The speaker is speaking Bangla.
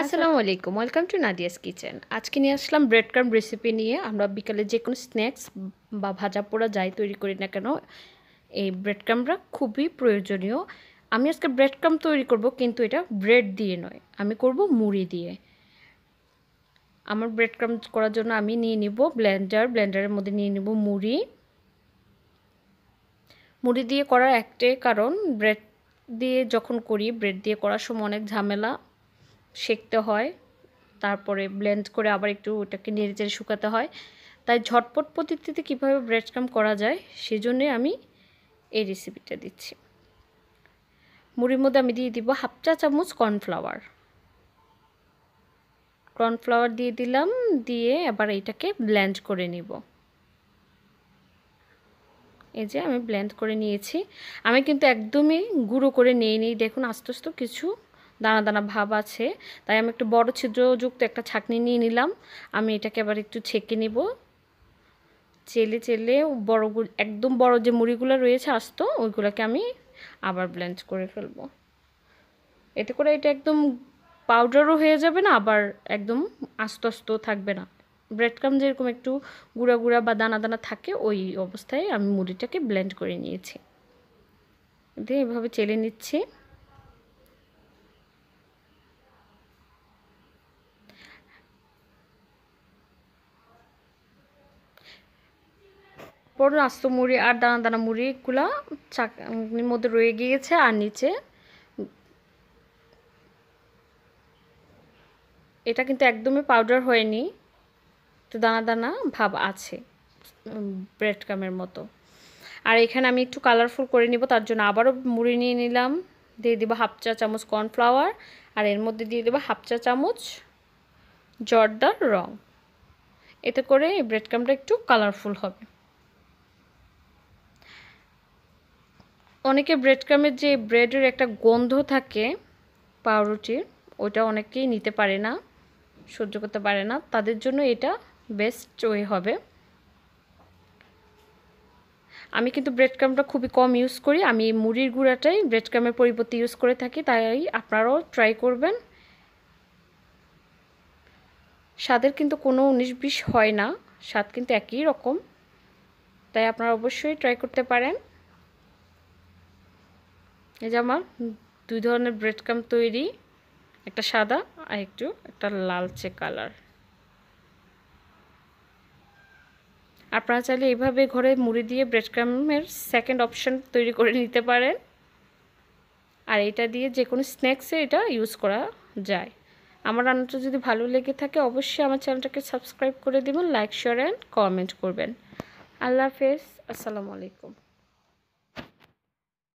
আচ্ছা। আসসালামু আলাইকুম ওয়েলকাম টু নাদিয়াস কিচেন আজকে নিয়ে আসলাম ব্রেড ক্রাম রেসিপি নিয়ে আমরা বিকালে যে কোনো স্ন্যাক্স বা ভাজা পোড়া যাই তৈরি করি না কেন এই ব্রেড ক্রামরা খুবই প্রয়োজনীয় আমি আজকে ব্রেড ক্রাম তৈরি করব কিন্তু এটা ব্রেড দিয়ে নয় আমি করব মুড়ি দিয়ে আমার ব্রেড ক্রাম করার জন্য আমি নিয়ে নিব ব্লেন্ডার ব্লেন্ডারের মধ্যে নিয়ে নিব মুড়ি মুড়ি দিয়ে করার একটাই কারণ ব্রেড দিয়ে যখন করি ব্রেড দিয়ে করার সময় অনেক ঝামেলা সেঁকতে হয় তারপরে ব্লেন্ড করে আবার একটু ওটাকে নেড়ে চেড়ে শুকাতে হয় তাই ঝটপট পদ্ধতিতে কীভাবে ব্রেড ক্রাম করা যায় সেজন্যে আমি এই রেসিপিটা দিচ্ছি মুড়ির মধ্যে আমি দিয়ে দিব হাফ চা চামচ কর্নফ্লাওয়ার কর্নফ্লাওয়ার দিয়ে দিলাম দিয়ে এবার এটাকে ব্ল্যান্ড করে নিব এই যে আমি ব্ল্যান্ড করে নিয়েছি আমি কিন্তু একদমই গুঁড়ো করে নিয়ে নিই দেখুন আস্তে আস্তে কিছু দানা দানা ভাব আছে তাই আমি একটু বড় ছিদ্রযুক্ত একটা ছাকনি নিয়ে নিলাম আমি এটাকে আবার একটু ছেঁকে নেব চেলে চেলে বড় একদম বড় যে মুড়িগুলো রয়েছে আসতো ওইগুলোকে আমি আবার ব্লেন্ড করে ফেলব এতে করে এটা একদম পাউডারও হয়ে যাবে না আবার একদম আস্ত আস্ত থাকবে না ব্রেড ক্রাম যেরকম একটু গুঁড়া গুঁড়া বা দানা দানা থাকে ওই অবস্থায় আমি মুড়িটাকে ব্লেন্ড করে নিয়েছি এভাবে চেলে নিচ্ছি বড় আস্ত মুড়ি আর দানা দানা মুড়িগুলো চাকনির মধ্যে রয়ে গিয়েছে আর নিচে এটা কিন্তু একদমই পাউডার হয়নি তো দানা দানা ভাব আছে ব্রেড কামের মতো আর এখানে আমি একটু কালারফুল করে নিব তার জন্য আবারও মুড়ি নিয়ে নিলাম দিয়ে দেবো হাফ চা চামচ কর্নফ্লাওয়ার আর এর মধ্যে দিয়ে দেবো হাফ চা চামচ জর্দার রং এতে করে এই ব্রেড কামটা একটু কালারফুল হবে অনেকে ব্রেড ক্রামের যে ব্রেডের একটা গন্ধ থাকে পাউরুটির ওটা অনেকেই নিতে পারে না সহ্য করতে পারে না তাদের জন্য এটা বেস্ট ওয়ে হবে আমি কিন্তু ব্রেড ক্রামটা খুবই কম ইউজ করি আমি মুড়ির গুঁড়াটাই ব্রেড ক্রামের পরিবর্তে ইউজ করে থাকি তাই আপনারাও ট্রাই করবেন স্বাদের কিন্তু কোনো উনিশ বিশ হয় না স্বাদ কিন্তু একই রকম তাই আপনারা অবশ্যই ট্রাই করতে পারেন এই যে আমার দুই ধরনের ব্রেড ক্রাম তৈরি একটা সাদা আর একটু একটা লালচে কালার আপনারা চাইলে এইভাবে ঘরে মুড়ি দিয়ে ব্রেড ক্রামের সেকেন্ড অপশন তৈরি করে নিতে পারেন আর এটা দিয়ে যে কোনো স্ন্যাক্সে এটা ইউজ করা যায় আমার রান্নাটা যদি ভালো লেগে থাকে অবশ্যই আমার চ্যানেলটাকে সাবস্ক্রাইব করে দেবেন লাইক শেয়ার অ্যান্ড কমেন্ট করবেন আল্লাহ হাফেজ আসসালামু আলাইকুম